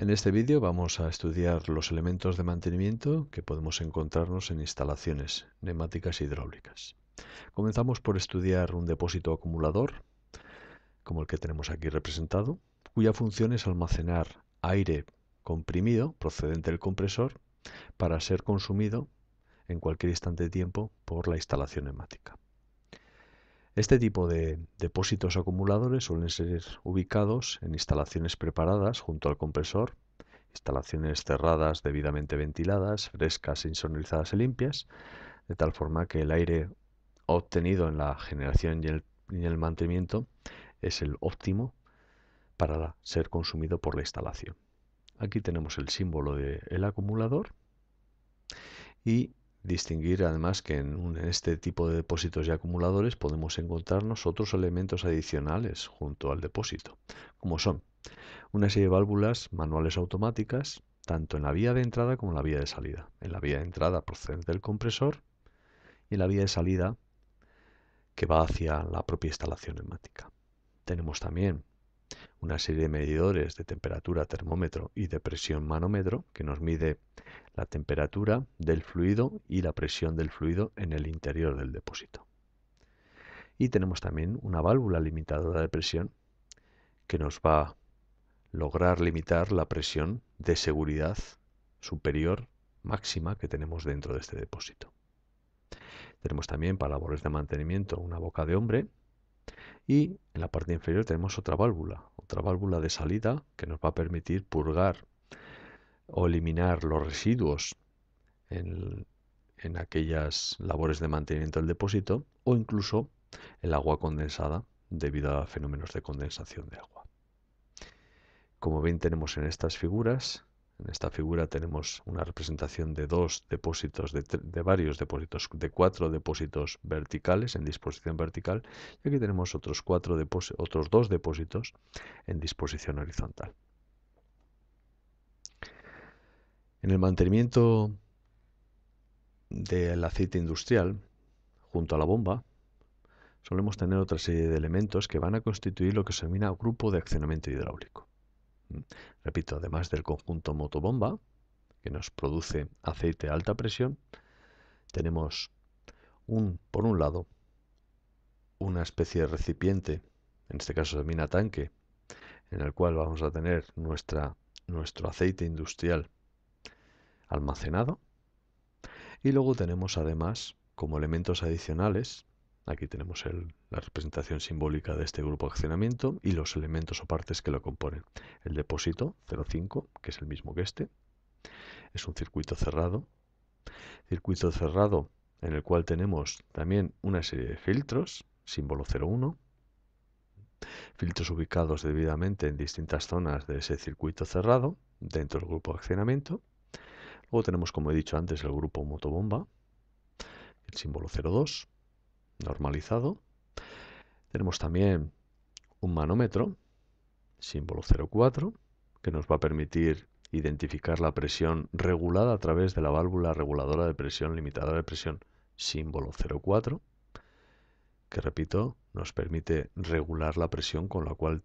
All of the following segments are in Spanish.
En este vídeo vamos a estudiar los elementos de mantenimiento que podemos encontrarnos en instalaciones neumáticas e hidráulicas. Comenzamos por estudiar un depósito acumulador, como el que tenemos aquí representado, cuya función es almacenar aire comprimido procedente del compresor para ser consumido en cualquier instante de tiempo por la instalación neumática. Este tipo de depósitos acumuladores suelen ser ubicados en instalaciones preparadas junto al compresor, instalaciones cerradas debidamente ventiladas, frescas, insonorizadas y limpias, de tal forma que el aire obtenido en la generación y el, el mantenimiento es el óptimo para ser consumido por la instalación. Aquí tenemos el símbolo del acumulador y Distinguir además que en, este tipo de depósitos y acumuladores podemos encontrarnos otros elementos adicionales junto al depósito, como son una serie de válvulas manuales automáticas, tanto en la vía de entrada como en la vía de salida. En la vía de entrada procede del compresor y en la vía de salida que va hacia la propia instalación neumática. Tenemos también una serie de medidores de temperatura termómetro y de presión manómetro que nos mide la temperatura del fluido y la presión del fluido en el interior del depósito. Y tenemos también una válvula limitadora de presión que nos va a lograr limitar la presión de seguridad superior máxima que tenemos dentro de este depósito. Tenemos también para labores de mantenimiento una boca de hombre y en la parte inferior tenemos otra válvula, otra válvula de salida que nos va a permitir purgar o eliminar los residuos en, aquellas labores de mantenimiento del depósito o incluso el agua condensada debido a fenómenos de condensación de agua. Como bien tenemos en estas figuras, en esta figura tenemos una representación de dos depósitos, de, varios depósitos, de cuatro depósitos verticales en disposición vertical y aquí tenemos otros, cuatro otros dos depósitos en disposición horizontal. En el mantenimiento del aceite industrial junto a la bomba solemos tener otra serie de elementos que van a constituir lo que se denomina grupo de accionamiento hidráulico. Repito, además del conjunto motobomba, que nos produce aceite a alta presión, tenemos un, por un lado, una especie de recipiente, en este caso de mina tanque, en el cual vamos a tener nuestra, nuestro aceite industrial almacenado. Y luego tenemos además, como elementos adicionales, Aquí tenemos la representación simbólica de este grupo de accionamiento y los elementos o partes que lo componen. El depósito 05, que es el mismo que este, es un circuito cerrado. Circuito cerrado en el cual tenemos también una serie de filtros, símbolo 01, filtros ubicados debidamente en distintas zonas de ese circuito cerrado dentro del grupo de accionamiento. Luego tenemos, como he dicho antes, el grupo motobomba, el símbolo 02, normalizado. Tenemos también un manómetro, símbolo 04, que nos va a permitir identificar la presión regulada a través de la válvula reguladora de presión, limitadora de presión, símbolo 04, que repito, nos permite regular la presión con la cual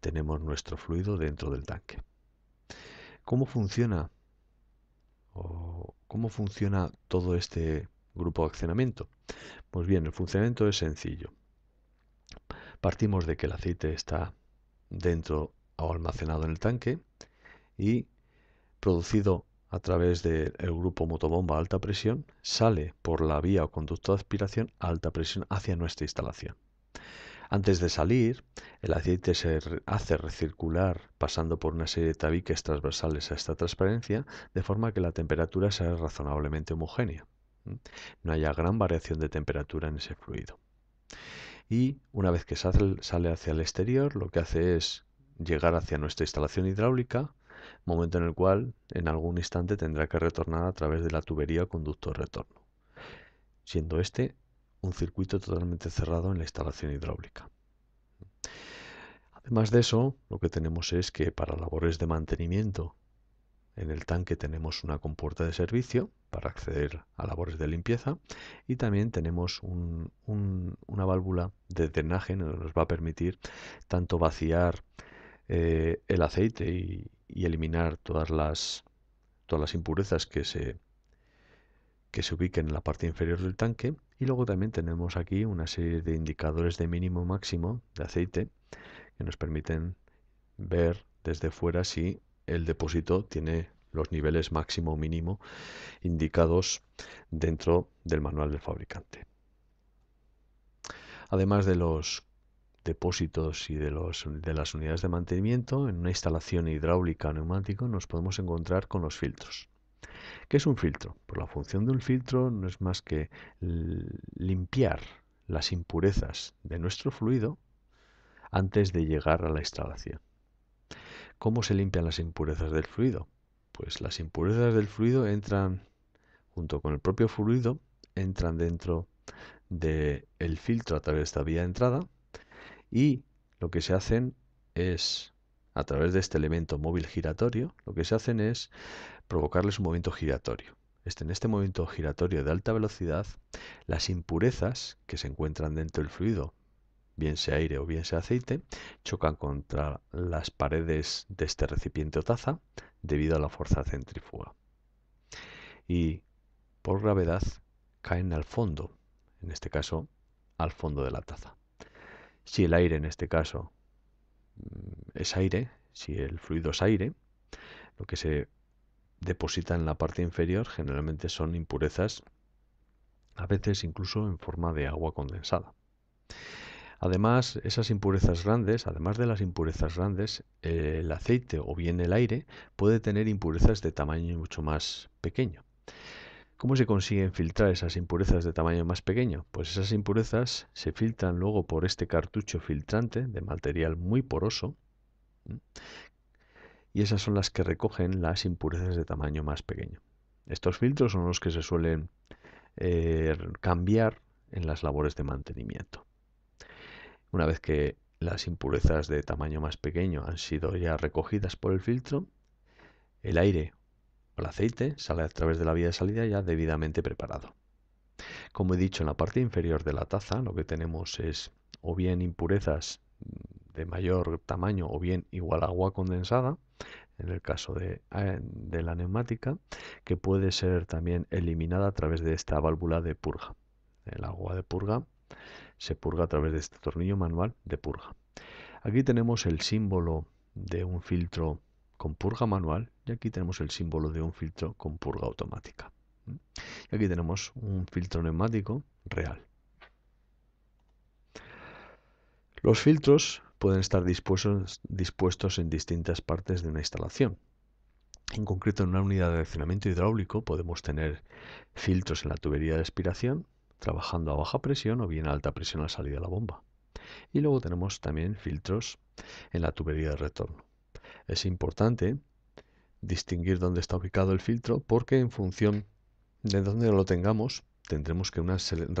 tenemos nuestro fluido dentro del tanque. ¿Cómo funciona? ¿Cómo funciona todo este grupo de accionamiento. Pues bien, el funcionamiento es sencillo. Partimos de que el aceite está dentro o almacenado en el tanque y producido a través del grupo motobomba a alta presión, sale por la vía o conducto de aspiración a alta presión hacia nuestra instalación. Antes de salir, el aceite se hace recircular pasando por una serie de tabiques transversales a esta transparencia, de forma que la temperatura sea razonablemente homogénea no haya gran variación de temperatura en ese fluido. Y una vez que sale hacia el exterior, lo que hace es llegar hacia nuestra instalación hidráulica, momento en el cual en algún instante tendrá que retornar a través de la tubería o conducto retorno, siendo este un circuito totalmente cerrado en la instalación hidráulica. Además de eso, lo que tenemos es que para labores de mantenimiento en el tanque tenemos una compuerta de servicio para acceder a labores de limpieza y también tenemos una válvula de drenaje que nos va a permitir tanto vaciar eh, el aceite y, eliminar todas las, todas las impurezas que se, que se ubiquen en la parte inferior del tanque y luego también tenemos aquí una serie de indicadores de mínimo máximo de aceite que nos permiten ver desde fuera si el depósito tiene los niveles máximo mínimo indicados dentro del manual del fabricante. Además de los depósitos y de, de las unidades de mantenimiento, en una instalación hidráulica neumática nos podemos encontrar con los filtros. ¿Qué es un filtro? Por pues la función de un filtro no es más que limpiar las impurezas de nuestro fluido antes de llegar a la instalación. ¿Cómo se limpian las impurezas del fluido? Pues las impurezas del fluido entran, junto con el propio fluido, entran dentro del filtro a través de esta vía de entrada y lo que se hacen es, a través de este elemento móvil giratorio, lo que se hacen es provocarles un movimiento giratorio. Este, en este movimiento giratorio de alta velocidad, las impurezas que se encuentran dentro del fluido bien sea aire o bien sea aceite, chocan contra las paredes de este recipiente o taza debido a la fuerza centrífuga. Y por gravedad caen al fondo, en este caso al fondo de la taza. Si el aire en este caso mm, es aire, si el fluido es aire, lo que se deposita en la parte inferior generalmente son impurezas, a veces incluso en forma de agua condensada. Además, esas impurezas grandes, además de las impurezas grandes, eh, el aceite o bien el aire puede tener impurezas de tamaño mucho más pequeño. ¿Cómo se consiguen filtrar esas impurezas de tamaño más pequeño? Pues esas impurezas se filtran luego por este cartucho filtrante de material muy poroso y esas son las que recogen las impurezas de tamaño más pequeño. Estos filtros son los que se suelen eh, cambiar en las labores de mantenimiento. Una vez que las impurezas de tamaño más pequeño han sido ya recogidas por el filtro, el aire o el aceite sale a través de la vía de salida ya debidamente preparado. Como he dicho, en la parte inferior de la taza lo que tenemos es o bien impurezas de mayor tamaño o bien igual agua condensada, en el caso de, eh, de la neumática, que puede ser también eliminada a través de esta válvula de purga. El agua de purga se purga a través de este tornillo manual de purga. Aquí tenemos el símbolo de un filtro con purga manual y aquí tenemos el símbolo de un filtro con purga automática. Y aquí tenemos un filtro neumático real. Los filtros pueden estar dispuestos, dispuestos en distintas partes de una instalación. En concreto, en una unidad de accionamiento hidráulico podemos tener filtros en la tubería de aspiración, trabajando a baja presión o bien a alta presión la salida de la bomba. Y luego tenemos también filtros en la tubería de retorno. Es importante distinguir dónde está ubicado el filtro porque en función de dónde lo tengamos tendremos que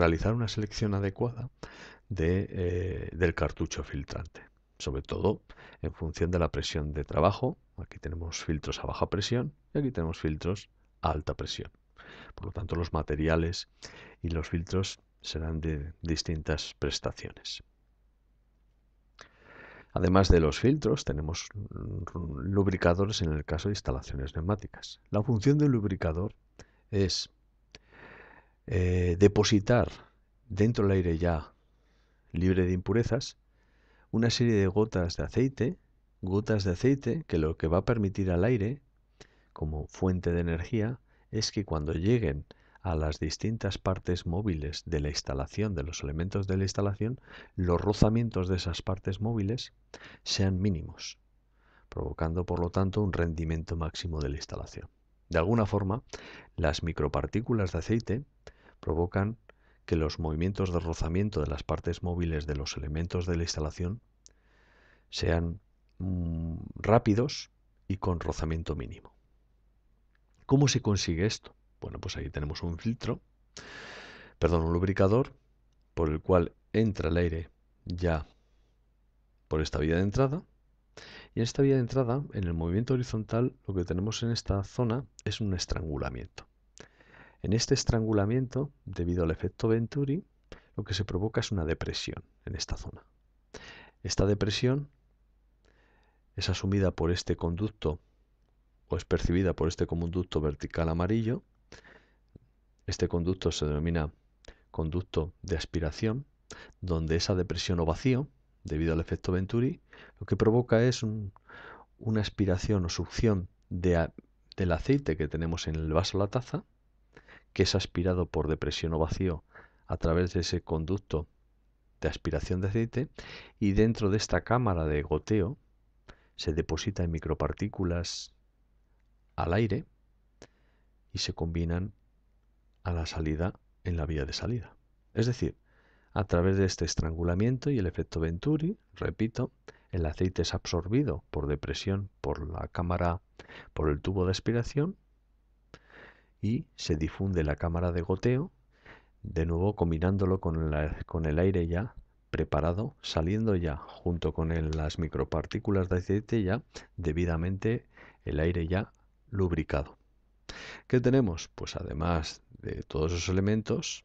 realizar una selección adecuada eh, del cartucho filtrante, sobre todo en función de la presión de trabajo. Aquí tenemos filtros a baja presión y aquí tenemos filtros a alta presión. Por lo tanto, los materiales y los filtros serán de distintas prestaciones. Además de los filtros, tenemos lubricadores en el caso de instalaciones neumáticas. La función del lubricador es eh, depositar dentro del aire ya libre de impurezas una serie de gotas de aceite, gotas de aceite que lo que va a permitir al aire como fuente de energía es que cuando lleguen a las distintas partes móviles de la instalación, de los elementos de la instalación, los rozamientos de esas partes móviles sean mínimos, provocando por lo tanto un rendimiento máximo de la instalación. De alguna forma, las micropartículas de aceite provocan que los movimientos de rozamiento de las partes móviles de los elementos de la instalación sean mm, rápidos y con rozamiento mínimo. ¿Cómo se consigue esto? Bueno, pues ahí tenemos un filtro, perdón, un lubricador por el cual entra el aire ya por esta vía de entrada. Y en esta vía de entrada, en el movimiento horizontal, lo que tenemos en esta zona es un estrangulamiento. En este estrangulamiento, debido al efecto Venturi, lo que se provoca es una depresión en esta zona. Esta depresión es asumida por este conducto es pues, percibida por este conducto vertical amarillo. Este conducto se denomina conducto de aspiración, donde esa depresión o vacío, debido al efecto Venturi, lo que provoca es una aspiración o succión del aceite que tenemos en el vaso o la taza, que es aspirado por depresión o vacío a través de ese conducto de aspiración de aceite, y dentro de esta cámara de goteo se deposita en micropartículas al aire y se combinan a la salida en la vía de salida. Es decir, a través de este estrangulamiento y el efecto Venturi, repito, el aceite es absorbido por depresión por la cámara, por el tubo de aspiración y se difunde la cámara de goteo, de nuevo combinándolo con, con el aire ya preparado, saliendo ya junto con las micropartículas de aceite ya debidamente el aire ya lubricado. ¿Qué tenemos? Pues además de todos esos elementos,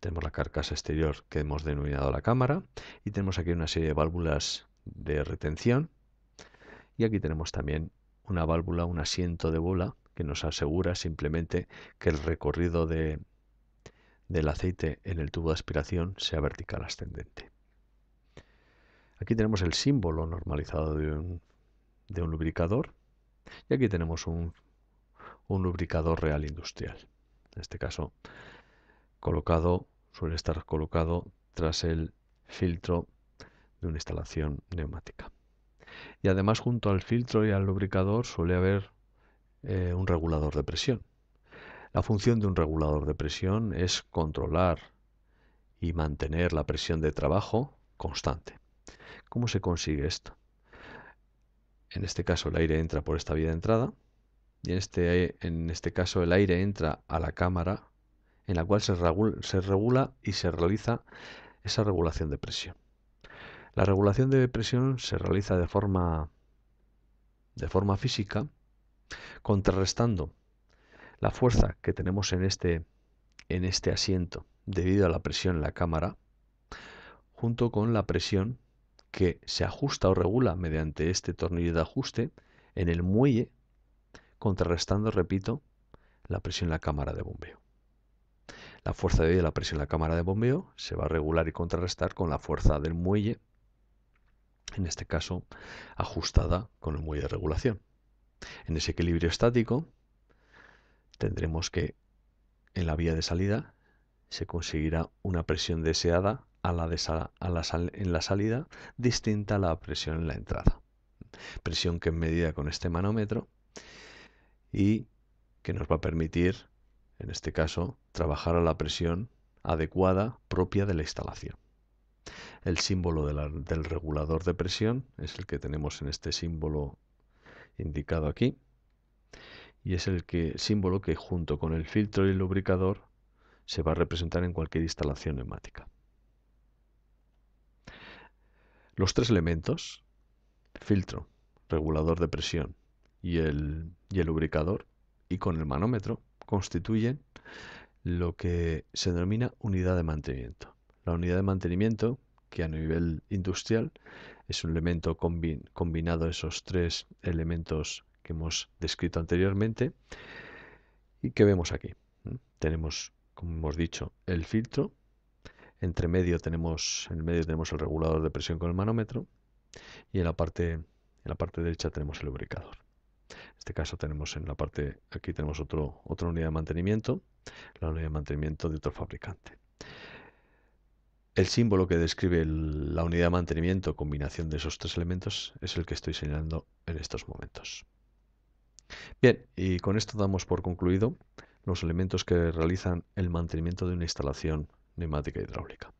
tenemos la carcasa exterior que hemos denominado la cámara y tenemos aquí una serie de válvulas de retención y aquí tenemos también una válvula, un asiento de bola que nos asegura simplemente que el recorrido de, del aceite en el tubo de aspiración sea vertical ascendente. Aquí tenemos el símbolo normalizado de un, de un lubricador y aquí tenemos un, lubricador real industrial. En este caso, colocado, suele estar colocado tras el filtro de una instalación neumática. Y además junto al filtro y al lubricador suele haber eh, un regulador de presión. La función de un regulador de presión es controlar y mantener la presión de trabajo constante. ¿Cómo se consigue esto? En este caso el aire entra por esta vía de entrada y en este, en este caso el aire entra a la cámara en la cual se regula, se regula y se realiza esa regulación de presión. La regulación de presión se realiza de forma, de forma física, contrarrestando la fuerza que tenemos en este, en este asiento debido a la presión en la cámara, junto con la presión que se ajusta o regula mediante este tornillo de ajuste en el muelle, contrarrestando, repito, la presión en la cámara de bombeo. La fuerza de la presión en la cámara de bombeo se va a regular y contrarrestar con la fuerza del muelle, en este caso ajustada con el muelle de regulación. En ese equilibrio estático tendremos que en la vía de salida se conseguirá una presión deseada a la en la salida distinta a la presión en la entrada. Presión que es medida con este manómetro y que nos va a permitir, en este caso, trabajar a la presión adecuada propia de la instalación. El símbolo del regulador de presión es el que tenemos en este símbolo indicado aquí y es el símbolo que junto con el filtro y el lubricador se va a representar en cualquier instalación neumática. Los tres elementos, filtro, regulador de presión y el, lubricador, y con el manómetro, constituyen lo que se denomina unidad de mantenimiento. La unidad de mantenimiento, que a nivel industrial es un elemento combinado esos tres elementos que hemos descrito anteriormente y que vemos aquí. Tenemos, como hemos dicho, el filtro, entre medio tenemos, en medio tenemos el regulador de presión con el manómetro y en la parte, en la parte derecha tenemos el lubricador. En este caso tenemos en la parte, aquí tenemos otro, otra unidad de mantenimiento, la unidad de mantenimiento de otro fabricante. El símbolo que describe la unidad de mantenimiento, combinación de esos tres elementos, es el que estoy señalando en estos momentos. Bien, y con esto damos por concluido los elementos que realizan el mantenimiento de una instalación neumática hidráulica.